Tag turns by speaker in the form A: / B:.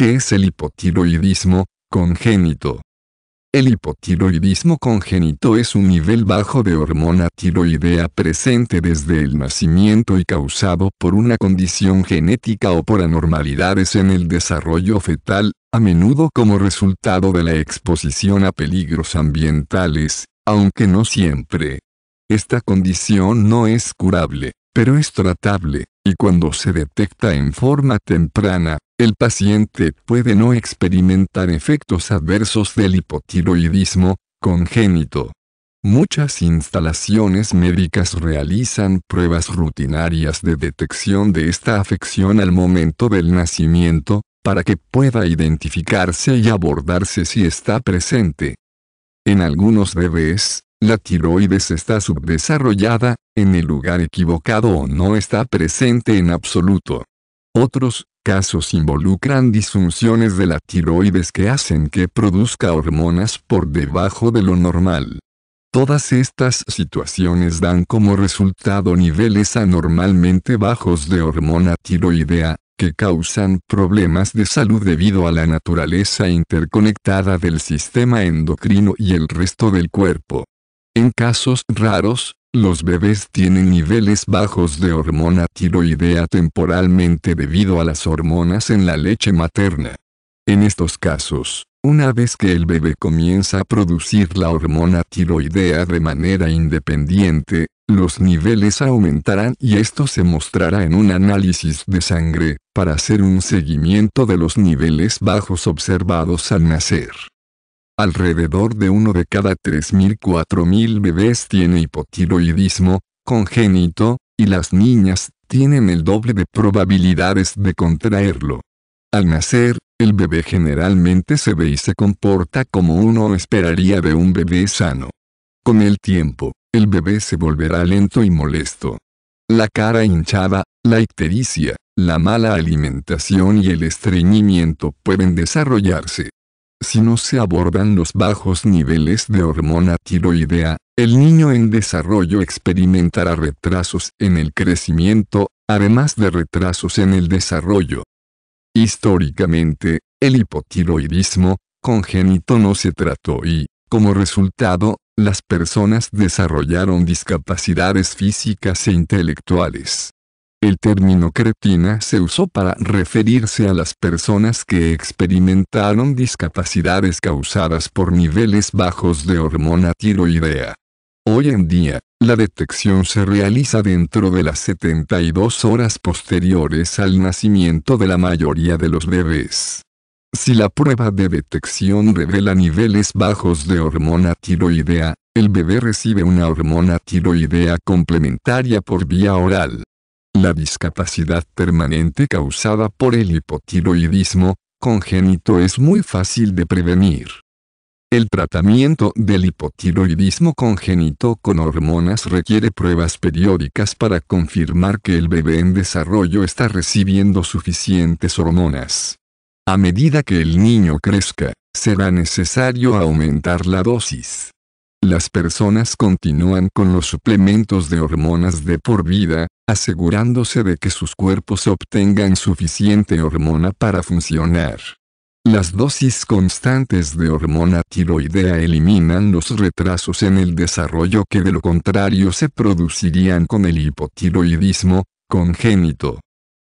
A: ¿Qué es el hipotiroidismo congénito. El hipotiroidismo congénito es un nivel bajo de hormona tiroidea presente desde el nacimiento y causado por una condición genética o por anormalidades en el desarrollo fetal, a menudo como resultado de la exposición a peligros ambientales, aunque no siempre. Esta condición no es curable, pero es tratable, y cuando se detecta en forma temprana, el paciente puede no experimentar efectos adversos del hipotiroidismo, congénito. Muchas instalaciones médicas realizan pruebas rutinarias de detección de esta afección al momento del nacimiento, para que pueda identificarse y abordarse si está presente. En algunos bebés, la tiroides está subdesarrollada, en el lugar equivocado o no está presente en absoluto. Otros, Casos involucran disfunciones de la tiroides que hacen que produzca hormonas por debajo de lo normal. Todas estas situaciones dan como resultado niveles anormalmente bajos de hormona tiroidea, que causan problemas de salud debido a la naturaleza interconectada del sistema endocrino y el resto del cuerpo. En casos raros, los bebés tienen niveles bajos de hormona tiroidea temporalmente debido a las hormonas en la leche materna. En estos casos, una vez que el bebé comienza a producir la hormona tiroidea de manera independiente, los niveles aumentarán y esto se mostrará en un análisis de sangre, para hacer un seguimiento de los niveles bajos observados al nacer. Alrededor de uno de cada 3.000-4.000 bebés tiene hipotiroidismo, congénito, y las niñas tienen el doble de probabilidades de contraerlo. Al nacer, el bebé generalmente se ve y se comporta como uno esperaría de un bebé sano. Con el tiempo, el bebé se volverá lento y molesto. La cara hinchada, la ictericia, la mala alimentación y el estreñimiento pueden desarrollarse. Si no se abordan los bajos niveles de hormona tiroidea, el niño en desarrollo experimentará retrasos en el crecimiento, además de retrasos en el desarrollo. Históricamente, el hipotiroidismo congénito no se trató y, como resultado, las personas desarrollaron discapacidades físicas e intelectuales. El término cretina se usó para referirse a las personas que experimentaron discapacidades causadas por niveles bajos de hormona tiroidea. Hoy en día, la detección se realiza dentro de las 72 horas posteriores al nacimiento de la mayoría de los bebés. Si la prueba de detección revela niveles bajos de hormona tiroidea, el bebé recibe una hormona tiroidea complementaria por vía oral. La discapacidad permanente causada por el hipotiroidismo congénito es muy fácil de prevenir. El tratamiento del hipotiroidismo congénito con hormonas requiere pruebas periódicas para confirmar que el bebé en desarrollo está recibiendo suficientes hormonas. A medida que el niño crezca, será necesario aumentar la dosis. Las personas continúan con los suplementos de hormonas de por vida, asegurándose de que sus cuerpos obtengan suficiente hormona para funcionar. Las dosis constantes de hormona tiroidea eliminan los retrasos en el desarrollo que de lo contrario se producirían con el hipotiroidismo congénito.